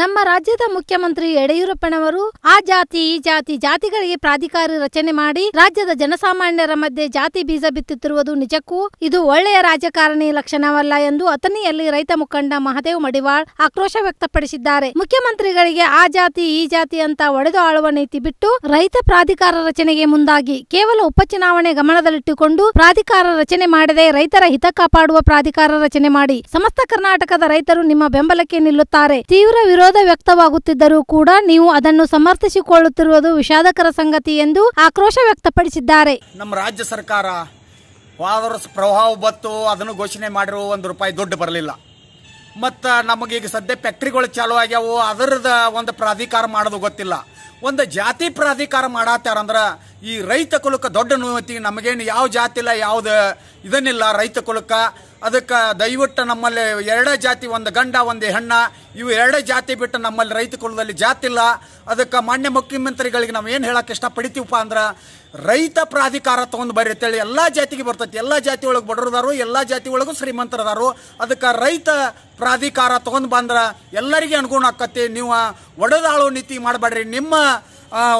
ನಮ್ಮ ರಾಜ್ಯದ ಮುಖ್ಯಮಂತ್ರಿ ಯಡಿಯೂರಪ್ಪನವರು ಆ ಜಾತಿ ಈ ಜಾತಿ ಜಾತಿಗಳಿಗೆ ಪ್ರಾಧಿಕಾರ ರಚನೆ ಮಾಡಿ ರಾಜ್ಯದ ಜನಸಾಮಾನ್ಯರ ಮಧ್ಯೆ ಜಾತಿ ಬೀಜ ಬಿತ್ತುತ್ತಿರುವುದು ನಿಜಕ್ಕೂ ಇದು ಒಳ್ಳೆಯ ರಾಜಕಾರಣಿ ಲಕ್ಷಣವಲ್ಲ ಎಂದು ಅಥಣಿಯಲ್ಲಿ ರೈತ ಮುಖಂಡ ಮಹದೇವ್ ಮಡಿವಾಳ್ ಆಕ್ರೋಶ ವ್ಯಕ್ತಪಡಿಸಿದ್ದಾರೆ ಮುಖ್ಯಮಂತ್ರಿಗಳಿಗೆ ಆ ಜಾತಿ ಈ ಜಾತಿ ಅಂತ ಒಡೆದು ಆಳುವ ನೀತಿ ಬಿಟ್ಟು ರೈತ ಪ್ರಾಧಿಕಾರ ರಚನೆಗೆ ಮುಂದಾಗಿ ಕೇವಲ ಉಪಚುನಾವಣೆ ಗಮನದಲ್ಲಿಟ್ಟುಕೊಂಡು ಪ್ರಾಧಿಕಾರ ರಚನೆ ಮಾಡದೆ ರೈತರ ಹಿತ ಕಾಪಾಡುವ ಪ್ರಾಧಿಕಾರ ರಚನೆ ಮಾಡಿ ಸಮಸ್ತ ಕರ್ನಾಟಕದ ರೈತರು ನಿಮ್ಮ ಬೆಂಬಲಕ್ಕೆ ನಿಲ್ಲುತ್ತಾರೆ ತೀವ್ರ ವಿರೋಧ ವಿರೋಧ ವ್ಯಕ್ತವಾಗುತ್ತಿದ್ದರೂ ಕೂಡ ನೀವು ಅದನ್ನು ಸಮರ್ಥಿಸಿಕೊಳ್ಳುತ್ತಿರುವುದು ವಿಷಾದಕರ ಸಂಗತಿ ಎಂದು ಆಕ್ರೋಶ ವ್ಯಕ್ತಪಡಿಸಿದ್ದಾರೆ ನಮ್ಮ ರಾಜ್ಯ ಸರ್ಕಾರ ಪ್ರಭಾವ ಬತ್ತು ಅದನ್ನು ಘೋಷಣೆ ಮಾಡಿರುವ ಒಂದು ರೂಪಾಯಿ ದುಡ್ಡು ಬರಲಿಲ್ಲ ಮತ್ತು ನಮಗೀಗ ಸದ್ಯ ಫ್ಯಾಕ್ಟ್ರಿಗಳು ಚಾಲೂ ಆಗ್ಯಾವು ಅದರದ ಒಂದು ಪ್ರಾಧಿಕಾರ ಮಾಡೋದು ಗೊತ್ತಿಲ್ಲ ಒಂದು ಜಾತಿ ಪ್ರಾಧಿಕಾರ ಮಾಡತ್ತಾರಂದ್ರೆ ಈ ರೈತ ಕುಲಕ್ಕೆ ದೊಡ್ಡ ನೋತಿ ನಮಗೇನು ಯಾವ ಜಾತಿ ಇಲ್ಲ ಯಾವ್ದು ಇದನ್ನಿಲ್ಲ ರೈತ ಕುಲಕ್ಕೆ ಅದಕ್ಕೆ ದಯವಿಟ್ಟು ನಮ್ಮಲ್ಲಿ ಎರಡೇ ಜಾತಿ ಒಂದು ಗಂಡ ಒಂದು ಹೆಣ್ಣ ಇವು ಎರಡೇ ಜಾತಿ ಬಿಟ್ಟು ನಮ್ಮಲ್ಲಿ ರೈತ ಕುಲದಲ್ಲಿ ಜಾತಿ ಇಲ್ಲ ಅದಕ್ಕೆ ಮಾನ್ಯ ಮುಖ್ಯಮಂತ್ರಿಗಳಿಗೆ ನಾವು ಏನು ಹೇಳಕ್ಕೆ ಇಷ್ಟಪಡಿತೀವಪ್ಪ ಅಂದ್ರೆ ರೈತ ಪ್ರಾಧಿಕಾರ ತೊಗೊಂಡು ಬರ್ರಿ ಅಂತೇಳಿ ಎಲ್ಲ ಜಾತಿಗೆ ಬರ್ತೈತಿ ಎಲ್ಲ ಜಾತಿ ಒಳಗೆ ಬಡವ್ರದಾರು ಎಲ್ಲ ಜಾತಿ ಒಳಗೂ ಶ್ರೀಮಂತರದಾರು ಅದಕ್ಕೆ ರೈತ ಪ್ರಾಧಿಕಾರ ತೊಗೊಂಡು ಬಂದ್ರೆ ಎಲ್ಲರಿಗೆ ಅನುಗುಣ ಆಕತಿ ನೀವು ಒಡೆದಾಳು ನೀತಿ ಮಾಡಬೇಡ್ರಿ ನಿಮ್ಮ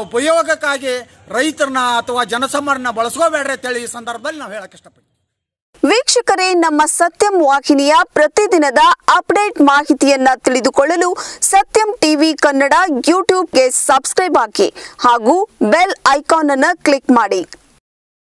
ಉಪಯೋಗಕ್ಕಾಗಿ ರೈತರನ್ನ ಅಥವಾ ಜನಸಾಮಾನ್ಯನ ಬಳಸ್ಕೋಬೇಡ್ರಿ ಅಂತೇಳಿ ಈ ಸಂದರ್ಭದಲ್ಲಿ ನಾವು ಹೇಳಕ್ಕೆ ಇಷ್ಟಪಡ್ತೀವಿ ವೀಕ್ಷಕರೇ ನಮ್ಮ ಸತ್ಯಂ ವಾಹಿನಿಯ ಪ್ರತಿದಿನದ ಅಪ್ಡೇಟ್ ಮಾಹಿತಿಯನ್ನ ತಿಳಿದುಕೊಳ್ಳಲು ಸತ್ಯಂ ಟಿವಿ ಕನ್ನಡ ಯೂಟ್ಯೂಬ್ಗೆ ಸಬ್ಸ್ಕ್ರೈಬ್ ಹಾಕಿ ಹಾಗೂ ಬೆಲ್ ಐಕಾನ್ ಅನ್ನು ಕ್ಲಿಕ್ ಮಾಡಿ